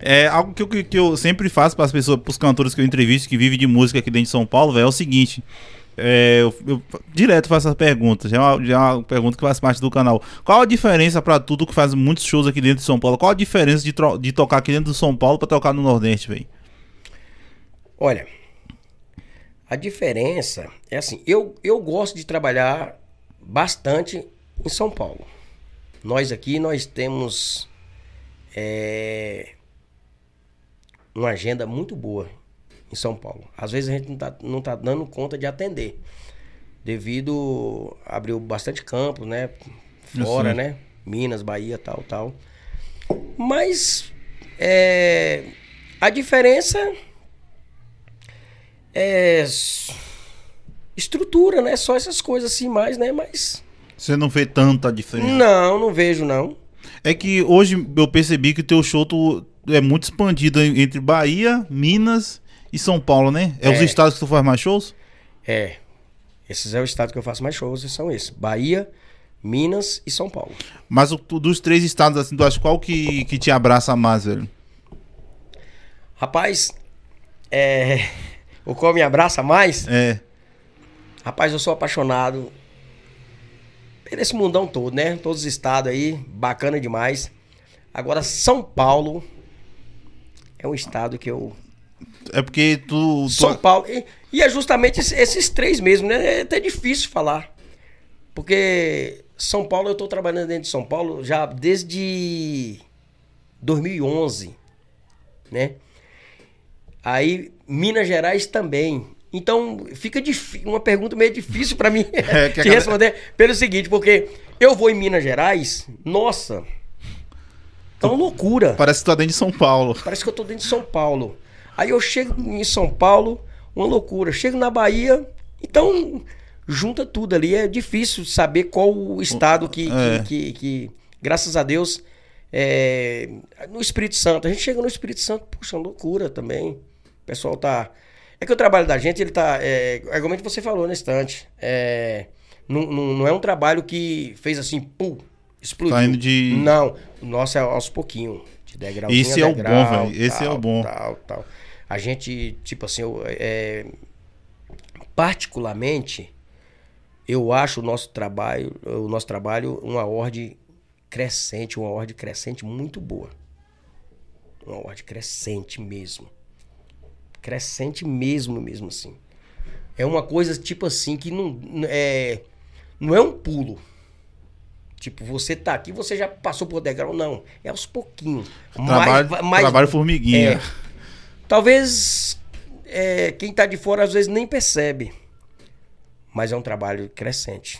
É, algo que eu, que eu sempre faço para as pessoas, para os cantores que eu entrevisto, que vivem de música aqui dentro de São Paulo, véio, é o seguinte. É, eu, eu, direto faço essa pergunta, já é, uma, já é uma pergunta que faz parte do canal. Qual a diferença para tudo que faz muitos shows aqui dentro de São Paulo? Qual a diferença de, de tocar aqui dentro de São Paulo para tocar no Nordeste, velho? Olha, a diferença é assim, eu, eu gosto de trabalhar bastante em São Paulo. Nós aqui, nós temos é, uma agenda muito boa em São Paulo. Às vezes a gente não tá, não tá dando conta de atender. Devido. abriu bastante campo, né? Fora, né? Minas, Bahia, tal, tal. Mas. É, a diferença. É. Estrutura, né? Só essas coisas assim mais, né? Mas. Você não vê tanta diferença? Não, não vejo, não. É que hoje eu percebi que teu show tu é muito expandido entre Bahia, Minas e São Paulo, né? É, é, os estados que tu faz mais shows? É. Esses é o estado que eu faço mais shows, são esses. Bahia, Minas e São Paulo. Mas o, dos três estados, assim, tu acha qual que, que te abraça mais, velho? Rapaz, é... o qual me abraça mais? É. Rapaz, eu sou apaixonado por esse mundão todo, né? Todos os estados aí, bacana demais. Agora, São Paulo é um estado que eu. É porque tu. tu... São Paulo. E, e, é justamente esses três mesmo, né? É até difícil falar. Porque São Paulo, eu estou trabalhando dentro de São Paulo já desde 2011, né? Aí, Minas Gerais também. Então, fica uma pergunta meio difícil para mim é, te responder pelo seguinte, porque eu vou em Minas Gerais, nossa, é uma loucura. Parece que tu tá dentro de São Paulo. Parece que eu tô dentro de São Paulo. Aí eu chego em São Paulo, uma loucura. Chego na Bahia, então junta tudo ali. É difícil saber qual o estado que, é. que, que, que, graças a Deus, é, no Espírito Santo. A gente chega no Espírito Santo, puxa, é loucura também. O pessoal tá. É que o trabalho da gente, ele tá. É, argumento é que você falou no né, instante. É, não, não, não é um trabalho que fez assim, pum, Explodiu. Tá indo de. Não, o nosso é aos pouquinho. De degrau, Esse é o bom, velho. Esse tal, é o bom. Tal, tal. A gente, tipo assim, eu, é, é, particularmente, eu acho o nosso trabalho, o nosso trabalho uma ordem crescente, uma ordem crescente muito boa. Uma ordem crescente mesmo. Crescente mesmo, mesmo assim. É uma coisa tipo assim que não é, não é um pulo. Tipo, você tá aqui, você já passou por degrau. Não, é aos pouquinhos. Trabalho, mais, mais, trabalho formiguinha. É, talvez é, quem tá de fora às vezes nem percebe. Mas é um trabalho crescente.